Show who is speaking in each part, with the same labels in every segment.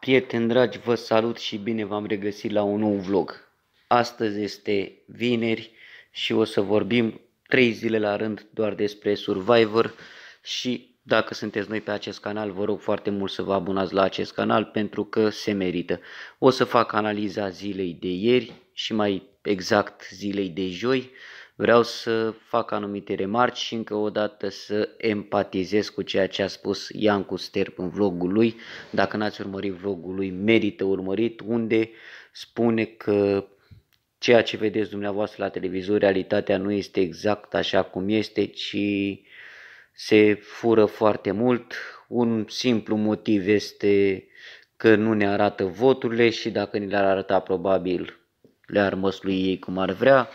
Speaker 1: Prieteni dragi, vă salut și bine v-am regăsit la un nou vlog. Astăzi este vineri și o să vorbim 3 zile la rând doar despre Survivor și dacă sunteți noi pe acest canal, vă rog foarte mult să vă abonați la acest canal pentru că se merită. O să fac analiza zilei de ieri și mai exact zilei de joi, vreau să fac anumite remarci și încă o dată să empatizez cu ceea ce a spus Iancu Sterp în vlogul lui. Dacă n-ați urmărit vlogul lui, merită urmărit, unde spune că ceea ce vedeți dumneavoastră la televizor, realitatea nu este exact așa cum este, ci se fură foarte mult. Un simplu motiv este că nu ne arată voturile și dacă ni le-ar arăta probabil le-ar măslui ei cum ar vrea.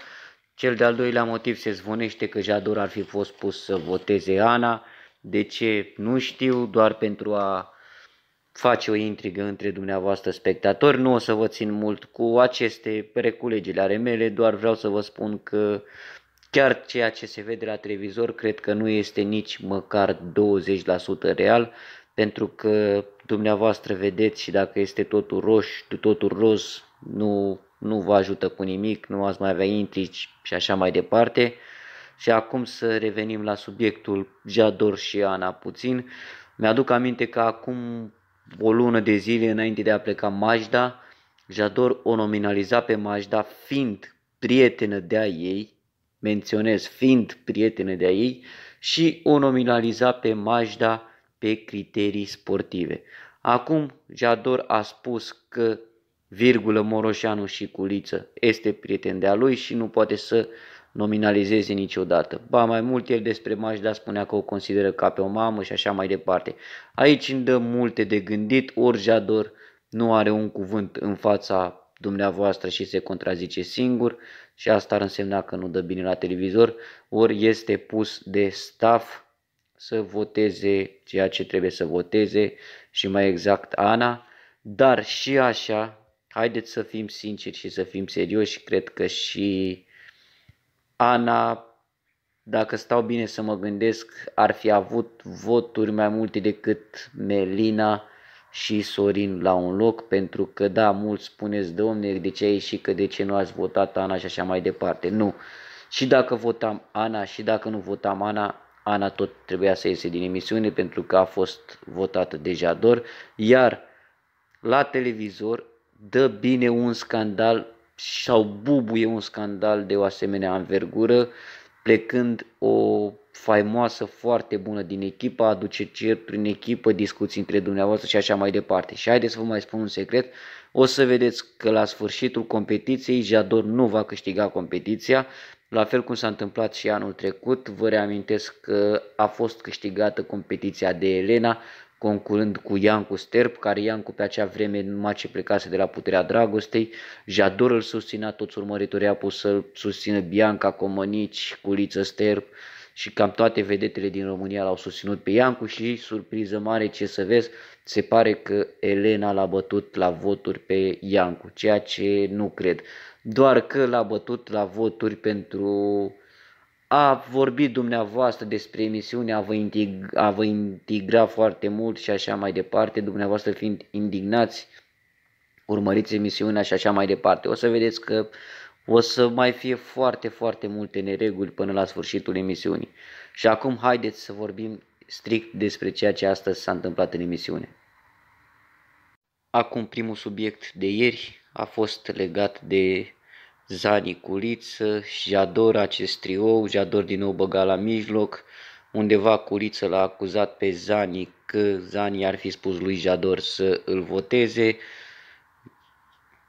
Speaker 1: Cel de-al doilea motiv se zvonește că Jador ar fi fost pus să voteze Ana. De ce? Nu știu, doar pentru a face o intrigă între dumneavoastră spectatori. Nu o să vă țin mult cu aceste reculegile ale mele, doar vreau să vă spun că chiar ceea ce se vede la televizor cred că nu este nici măcar 20% real, pentru că dumneavoastră vedeți și dacă este totul roș, totul roz, nu nu vă ajută cu nimic, nu ați mai avea intrigi și așa mai departe. Și acum să revenim la subiectul Jador și Ana puțin. Mi-aduc aminte că acum o lună de zile înainte de a pleca Majda, Jador o nominaliza pe Majda fiind prietenă de-a ei, menționez fiind prietenă de-a ei, și o nominaliza pe Majda pe criterii sportive. Acum Jador a spus că virgulă Moroșanu și Culiță este prieten de-a lui și nu poate să nominalizeze niciodată. Ba mai mult el despre Majda spunea că o consideră ca pe o mamă și așa mai departe. Aici îmi dă multe de gândit, ori Jador nu are un cuvânt în fața dumneavoastră și se contrazice singur și asta ar însemna că nu dă bine la televizor, ori este pus de staff să voteze ceea ce trebuie să voteze și mai exact Ana, dar și așa haideți să fim sinceri și să fim serioși. Cred că și Ana, dacă stau bine să mă gândesc, ar fi avut voturi mai multe decât Melina și Sorin la un loc, pentru că da, mulți spuneți, domne, de ce ai ieșit, că de ce nu ați votat Ana și așa mai departe. Nu. Și dacă votam Ana și dacă nu votam Ana, Ana tot trebuia să iese din emisiune pentru că a fost votată deja dor, iar la televizor dă bine un scandal sau bubuie un scandal de o asemenea anvergură, plecând o faimoasă foarte bună din echipă, aduce certuri în echipă, discuții între dumneavoastră și așa mai departe. Și haideți să vă mai spun un secret, o să vedeți că la sfârșitul competiției Jador nu va câștiga competiția, la fel cum s-a întâmplat și anul trecut, vă reamintesc că a fost câștigată competiția de Elena, concurând cu Iancu Sterp, care Iancu pe acea vreme numai ce plecase de la puterea dragostei, Jador îl susținea, toți urmăritorii pus să-l susțină Bianca, Comănici, Culiță Sterp și cam toate vedetele din România l-au susținut pe Iancu și, surpriză mare, ce să vezi, se pare că Elena l-a bătut la voturi pe Iancu, ceea ce nu cred. Doar că l-a bătut la voturi pentru a vorbit dumneavoastră despre emisiunea, a vă, a vă integra foarte mult și așa mai departe, dumneavoastră fiind indignați, urmăriți emisiunea și așa mai departe. O să vedeți că o să mai fie foarte, foarte multe nereguli până la sfârșitul emisiunii. Și acum haideți să vorbim strict despre ceea ce astăzi s-a întâmplat în emisiune. Acum primul subiect de ieri a fost legat de Zani și Jador acest triou, Jador din nou băga la mijloc, undeva Culiță l-a acuzat pe Zani că Zani ar fi spus lui Jador să îl voteze,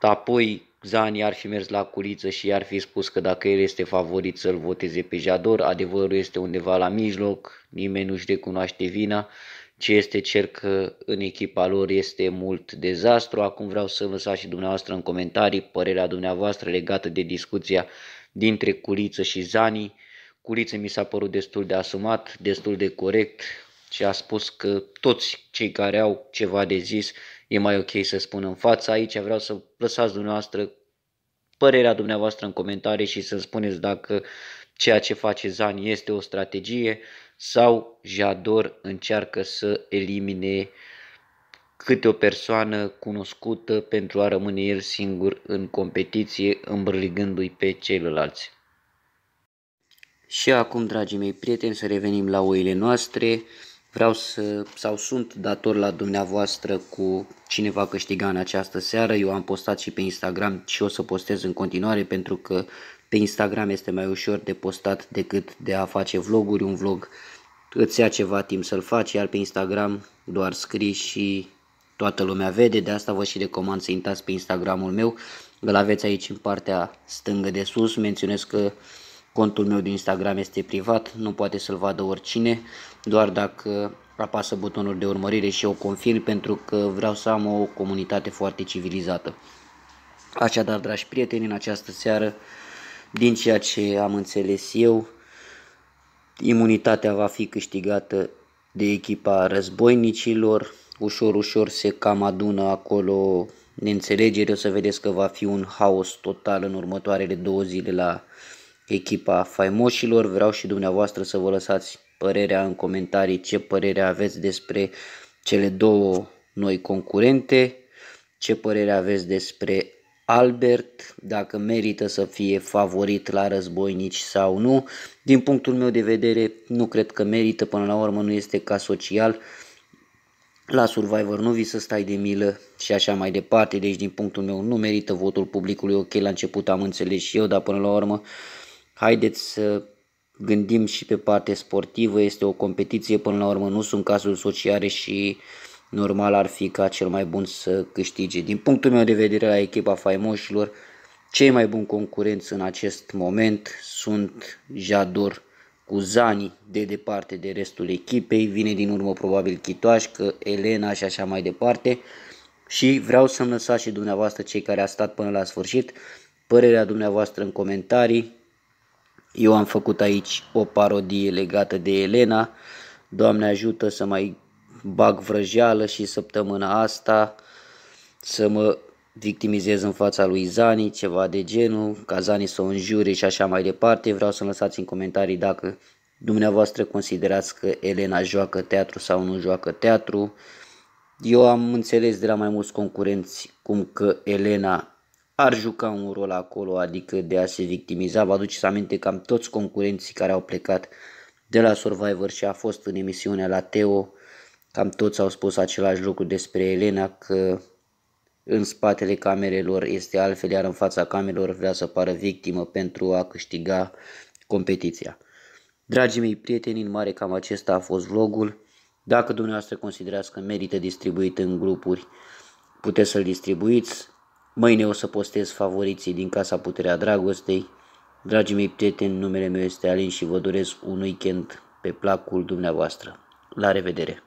Speaker 1: apoi Zani ar fi mers la Culiță și ar fi spus că dacă el este favorit să-l voteze pe Jador, adevărul este undeva la mijloc, nimeni nu-și recunoaște vina ce este cer că uh, în echipa lor este mult dezastru. Acum vreau să lăsați și dumneavoastră în comentarii părerea dumneavoastră legată de discuția dintre Curiță și Zani. Curiță mi s-a părut destul de asumat, destul de corect și a spus că toți cei care au ceva de zis e mai ok să spun în fața aici. Vreau să lăsați dumneavoastră părerea dumneavoastră în comentarii și să-mi spuneți dacă ceea ce face Zani este o strategie, sau Jador încearcă să elimine câte o persoană cunoscută pentru a rămâne el singur în competiție, îmbrăligându-i pe ceilalți. Și acum, dragii mei prieteni, să revenim la oile noastre. Vreau să, sau sunt dator la dumneavoastră cu cine va câștiga în această seară. Eu am postat și pe Instagram și o să postez în continuare pentru că pe Instagram este mai ușor de postat decât de a face vloguri. Un vlog îți ia ceva timp să-l faci, iar pe Instagram doar scrii și toată lumea vede. De asta vă și recomand să intrați pe Instagramul meu. Îl aveți aici în partea stângă de sus. Menționez că contul meu de Instagram este privat, nu poate să-l vadă oricine, doar dacă apasă butonul de urmărire și eu confirm pentru că vreau să am o comunitate foarte civilizată. Așadar, dragi prieteni, în această seară din ceea ce am înțeles eu, imunitatea va fi câștigată de echipa războinicilor, ușor, ușor se cam adună acolo neînțelegeri, o să vedeți că va fi un haos total în următoarele două zile la echipa faimoșilor. Vreau și dumneavoastră să vă lăsați părerea în comentarii, ce părere aveți despre cele două noi concurente, ce părere aveți despre Albert, dacă merită să fie favorit la războinici sau nu. Din punctul meu de vedere, nu cred că merită, până la urmă nu este ca social. La Survivor nu vii să stai de milă și așa mai departe, deci din punctul meu nu merită votul publicului. Ok, la început am înțeles și eu, dar până la urmă, haideți să gândim și pe partea sportivă, este o competiție, până la urmă nu sunt cazuri sociale și uh, normal ar fi ca cel mai bun să câștige. Din punctul meu de vedere la echipa faimoșilor, cei mai buni concurenți în acest moment sunt Jador cu Zani de departe de restul echipei, vine din urmă probabil Chitoașcă, Elena și așa mai departe. Și vreau să-mi lăsați și dumneavoastră cei care a stat până la sfârșit părerea dumneavoastră în comentarii. Eu am făcut aici o parodie legată de Elena. Doamne ajută să mai bag vrăjeală și săptămâna asta să mă victimizez în fața lui Zani, ceva de genul, ca Zani să o înjure și așa mai departe. Vreau să lăsați în comentarii dacă dumneavoastră considerați că Elena joacă teatru sau nu joacă teatru. Eu am înțeles de la mai mulți concurenți cum că Elena ar juca un rol acolo, adică de a se victimiza. Vă aduceți aminte că am toți concurenții care au plecat de la Survivor și a fost în emisiunea la Teo, Cam toți au spus același lucru despre Elena că în spatele camerelor este altfel, iar în fața camerelor vrea să pară victimă pentru a câștiga competiția. Dragii mei prieteni, în mare cam acesta a fost vlogul. Dacă dumneavoastră considerați că merită distribuit în grupuri, puteți să-l distribuiți. Mâine o să postez favoriții din Casa Puterea Dragostei. Dragii mei prieteni, numele meu este Alin și vă doresc un weekend pe placul dumneavoastră. La revedere!